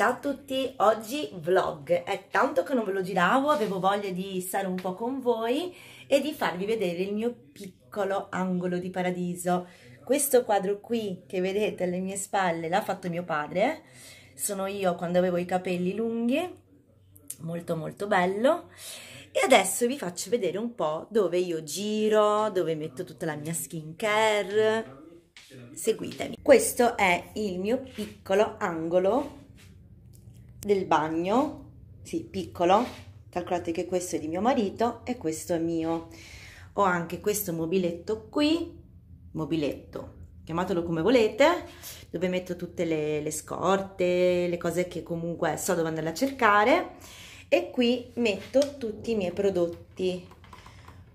Ciao a tutti, oggi vlog. È tanto che non ve lo giravo, avevo voglia di stare un po' con voi e di farvi vedere il mio piccolo angolo di paradiso. Questo quadro qui che vedete alle mie spalle l'ha fatto mio padre, sono io quando avevo i capelli lunghi, molto molto bello. E adesso vi faccio vedere un po' dove io giro, dove metto tutta la mia skincare. Seguitemi. Questo è il mio piccolo angolo del bagno, sì, piccolo, calcolate che questo è di mio marito e questo è mio. Ho anche questo mobiletto qui, mobiletto, chiamatelo come volete, dove metto tutte le, le scorte, le cose che comunque so dove andare a cercare e qui metto tutti i miei prodotti.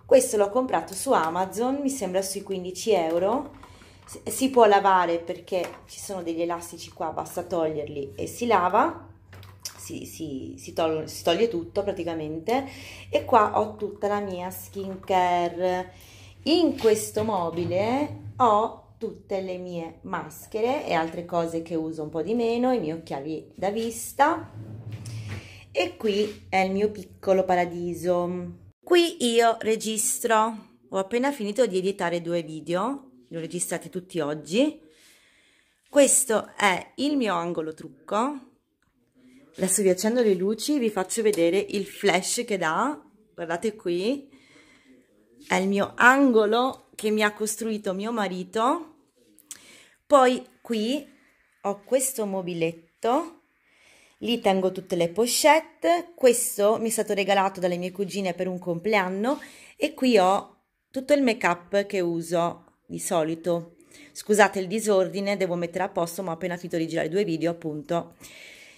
Questo l'ho comprato su Amazon, mi sembra sui 15 euro, si può lavare perché ci sono degli elastici qua, basta toglierli e si lava si, si, si, tol- si toglie tutto praticamente e qua ho tutta la mia skin care In questo mobile ho tutte le mie maschere e altre cose che uso un po' di meno, i miei occhiali da vista e qui è il mio piccolo paradiso. Qui io registro, ho appena finito di editare due video, li ho registrati tutti oggi. Questo è il mio angolo trucco, adesso vi accendo le luci vi faccio vedere il flash che dà guardate qui è il mio angolo che mi ha costruito mio marito poi qui ho questo mobiletto lì tengo tutte le pochette questo mi è stato regalato dalle mie cugine per un compleanno e qui ho tutto il make up che uso di solito scusate il disordine devo mettere a posto ma ho appena finito di girare due video appunto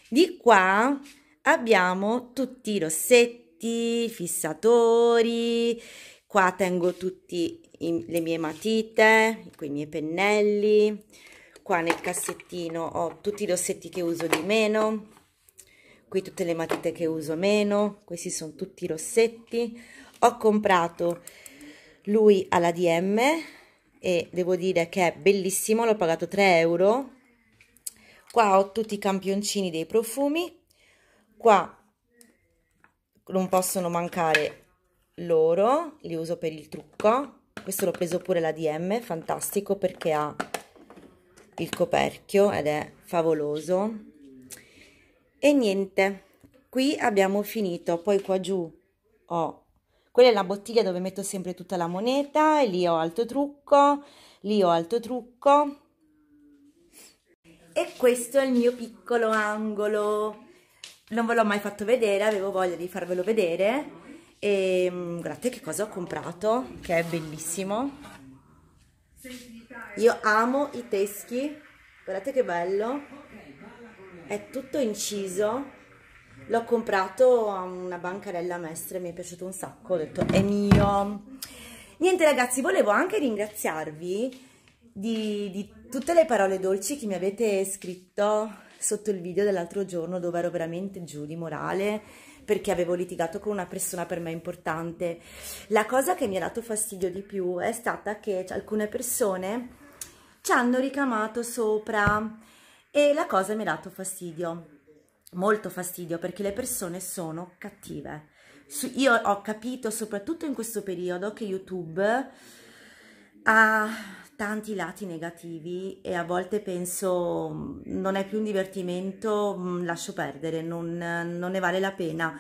di qua abbiamo tutti i rossetti, i fissatori, qua tengo tutte le mie matite, i miei pennelli, qua nel cassettino ho tutti i rossetti che uso di meno, qui tutte le matite che uso meno, questi sono tutti i rossetti, ho comprato lui alla DM e devo dire che è bellissimo, l'ho pagato 3 euro Qua ho tutti i campioncini dei profumi. Qua non possono mancare loro, li uso per il trucco. Questo l'ho preso pure la DM, fantastico perché ha il coperchio ed è favoloso. E niente, qui abbiamo finito. Poi qua giù ho... Quella è la bottiglia dove metto sempre tutta la moneta, e lì ho alto trucco, lì ho alto trucco, e questo è il mio piccolo angolo. Non ve l'ho mai fatto vedere, avevo voglia di farvelo vedere. E ehm, guardate che cosa ho comprato, che è bellissimo. Io amo i teschi, guardate che bello. È tutto inciso. L'ho comprato a una bancarella mestre, mi è piaciuto un sacco, ho detto è mio. Niente ragazzi, volevo anche ringraziarvi di, di tutte le parole dolci che mi avete scritto sotto il video dell'altro giorno dove ero veramente giù di morale perché avevo litigato con una persona per me importante. La cosa che mi ha dato fastidio di più è stata che alcune persone ci hanno ricamato sopra e la cosa mi ha dato fastidio, molto fastidio perché le persone sono cattive. Io ho capito soprattutto in questo periodo che YouTube ha tanti lati negativi e a volte penso mm, non è più un divertimento, mm, lascio perdere, non, non, ne vale la pena.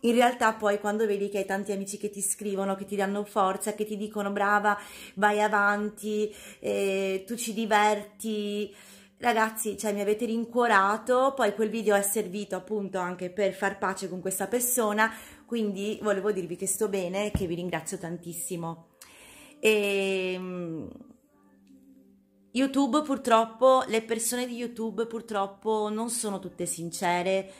In realtà poi quando vedi che hai tanti amici che ti scrivono, che ti danno forza, che ti dicono brava, vai avanti, eh, tu ci diverti, ragazzi, cioè mi avete rincuorato, poi quel video è servito appunto anche per far pace con questa persona, quindi volevo dirvi che sto bene e che vi ringrazio tantissimo. E ehm, YouTube purtroppo, le persone di YouTube purtroppo non sono tutte sincere.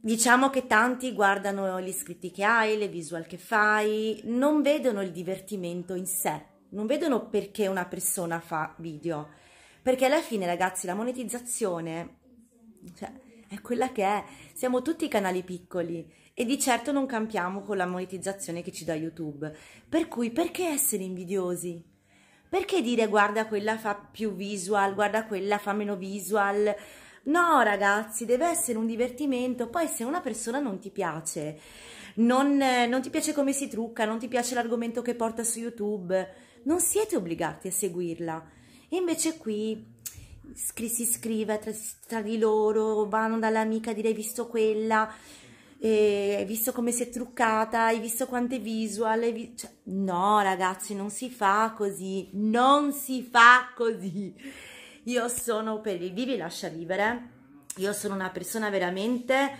Diciamo che tanti guardano gli iscritti che hai, le visual che fai, non vedono il divertimento in sé, non vedono perché una persona fa video. Perché alla fine, ragazzi, la monetizzazione cioè, è quella che è. Siamo tutti canali piccoli e di certo non campiamo con la monetizzazione che ci dà YouTube. Per cui, perché essere invidiosi? Perché dire guarda quella fa più visual, guarda quella fa meno visual? No ragazzi, deve essere un divertimento, poi se una persona non ti piace, non, non ti piace come si trucca, non ti piace l'argomento che porta su YouTube, non siete obbligati a seguirla. invece qui si scrive tra, tra di loro, vanno dall'amica a dire hai visto quella, e hai visto come si è truccata, hai visto quante visual, vi cioè, no ragazzi non si fa così, non si fa così, io sono per il vivi lascia vivere, io sono una persona veramente,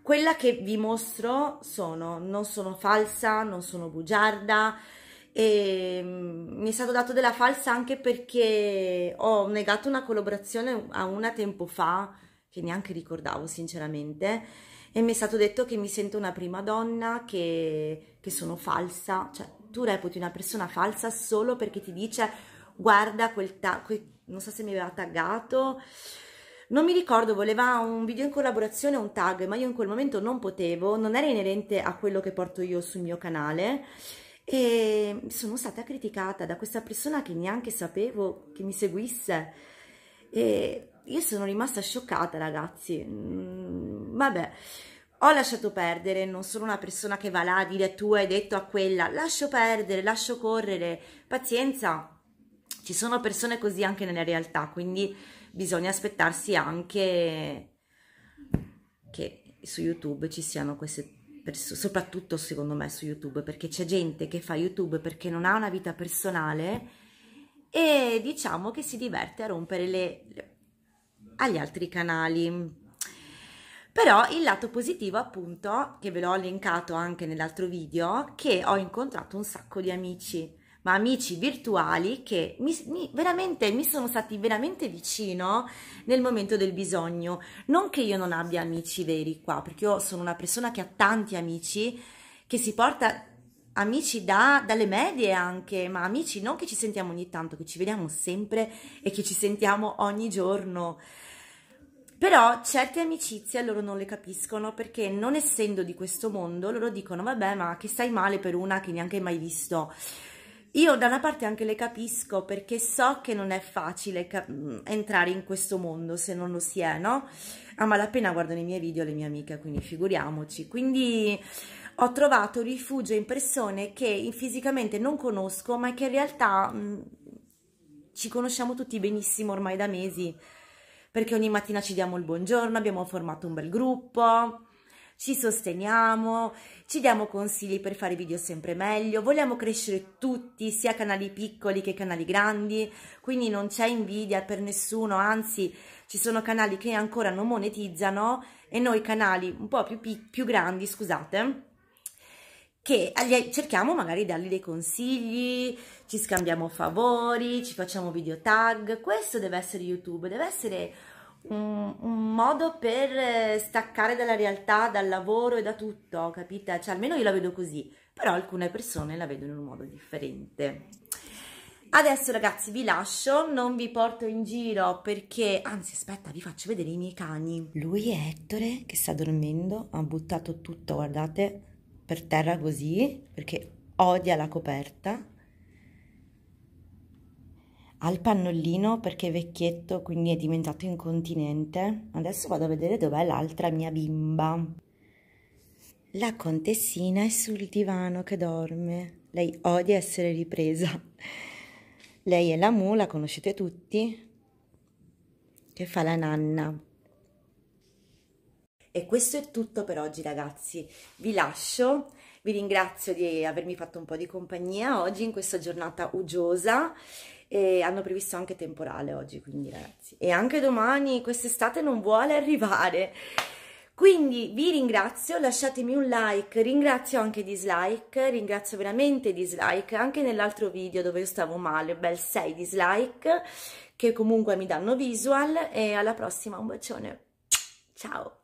quella che vi mostro sono, non sono falsa, non sono bugiarda, e mm, mi è stato dato della falsa anche perché ho negato una collaborazione a una tempo fa, che neanche ricordavo sinceramente, e mi è stato detto che mi sento una prima donna, che, che sono falsa, cioè tu reputi una persona falsa solo perché ti dice guarda quel tag, non so se mi aveva taggato, non mi ricordo, voleva un video in collaborazione o un tag, ma io in quel momento non potevo, non era inerente a quello che porto io sul mio canale e sono stata criticata da questa persona che neanche sapevo che mi seguisse e io sono rimasta scioccata ragazzi, mm, vabbè, ho lasciato perdere, non sono una persona che va là a dire tu hai detto a quella, lascio perdere, lascio correre, pazienza, ci sono persone così anche nella realtà, quindi bisogna aspettarsi anche che su YouTube ci siano queste persone, soprattutto secondo me su YouTube, perché c'è gente che fa YouTube perché non ha una vita personale e diciamo che si diverte a rompere le, le agli altri canali. Però il lato positivo appunto, che ve l'ho elencato anche nell'altro video, che ho incontrato un sacco di amici, ma amici virtuali che mi, mi, veramente, mi sono stati veramente vicino nel momento del bisogno. Non che io non abbia amici veri qua, perché io sono una persona che ha tanti amici, che si porta amici da, dalle medie anche, ma amici non che ci sentiamo ogni tanto, che ci vediamo sempre e che ci sentiamo ogni giorno. Però certe amicizie loro non le capiscono perché non essendo di questo mondo loro dicono vabbè ma che stai male per una che neanche hai mai visto. Io da una parte anche le capisco perché so che non è facile mm, entrare in questo mondo se non lo si è, no? A malapena guardano i miei video le mie amiche, quindi figuriamoci. Quindi ho trovato rifugio in persone che fisicamente non conosco ma che in realtà mh, mm, ci conosciamo tutti benissimo ormai da mesi perché ogni mattina ci diamo il buongiorno, abbiamo formato un bel gruppo, ci sosteniamo, ci diamo consigli per fare video sempre meglio, vogliamo crescere tutti, sia canali piccoli che canali grandi, quindi non c'è invidia per nessuno, anzi ci sono canali che ancora non monetizzano e noi canali un po' più, più grandi, scusate, che cerchiamo magari di dargli dei consigli, ci scambiamo favori, ci facciamo video tag. Questo deve essere YouTube, deve essere un, un, modo per eh, staccare dalla realtà, dal lavoro e da tutto, capite? Cioè almeno io la vedo così, però alcune persone la vedono in un modo differente. Adesso ragazzi vi lascio, non vi porto in giro perché, anzi aspetta vi faccio vedere i miei cani. Lui è Ettore che sta dormendo, ha buttato tutto, guardate, per terra così perché odia la coperta. al pannolino perché è vecchietto, quindi è diventato incontinente. Adesso vado a vedere dov'è l'altra mia bimba. La contessina è sul divano che dorme. Lei odia essere ripresa. Lei è la Mu, la conoscete tutti, che fa la nanna. E questo è tutto per oggi ragazzi, vi lascio, vi ringrazio di avermi fatto un po' di compagnia oggi in questa giornata uggiosa e hanno previsto anche temporale oggi, quindi ragazzi, e anche domani quest'estate non vuole arrivare. Quindi vi ringrazio, lasciatemi un like, ringrazio anche dislike, ringrazio veramente dislike, anche nell'altro video dove io stavo male, bel 6 dislike, che comunque mi danno visual e alla prossima un bacione, ciao!